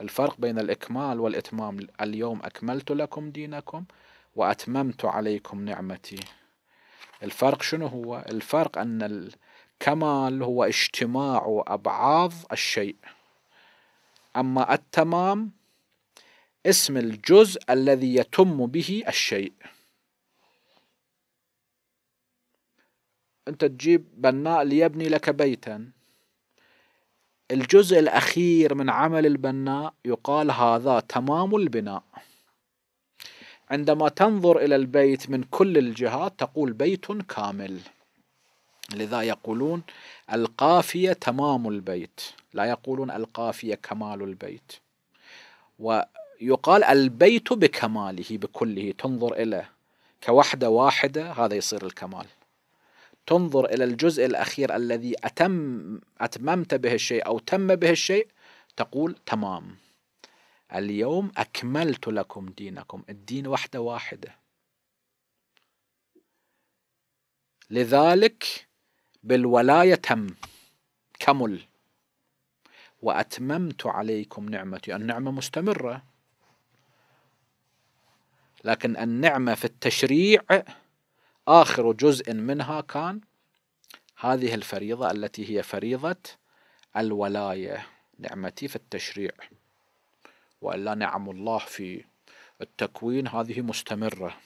الفرق بين الإكمال والإتمام اليوم أكملت لكم دينكم وأتممت عليكم نعمتي الفرق شنو هو الفرق أن الكمال هو اجتماع أبعاض الشيء أما التمام اسم الجزء الذي يتم به الشيء أنت تجيب بناء ليبني لك بيتا الجزء الأخير من عمل البناء يقال هذا تمام البناء عندما تنظر إلى البيت من كل الجهات تقول بيت كامل لذا يقولون القافية تمام البيت لا يقولون القافية كمال البيت ويقال البيت بكماله بكله تنظر إليه كوحدة واحدة هذا يصير الكمال تنظر إلى الجزء الأخير الذي أتم أتممت به الشيء أو تم به الشيء تقول تمام اليوم أكملت لكم دينكم الدين وحدة واحدة لذلك بالولاية تم كمل وأتممت عليكم نعمتي النعمة مستمرة لكن النعمة في التشريع آخر جزء منها كان هذه الفريضة التي هي فريضة الولاية نعمتي في التشريع وإلا نعم الله في التكوين هذه مستمرة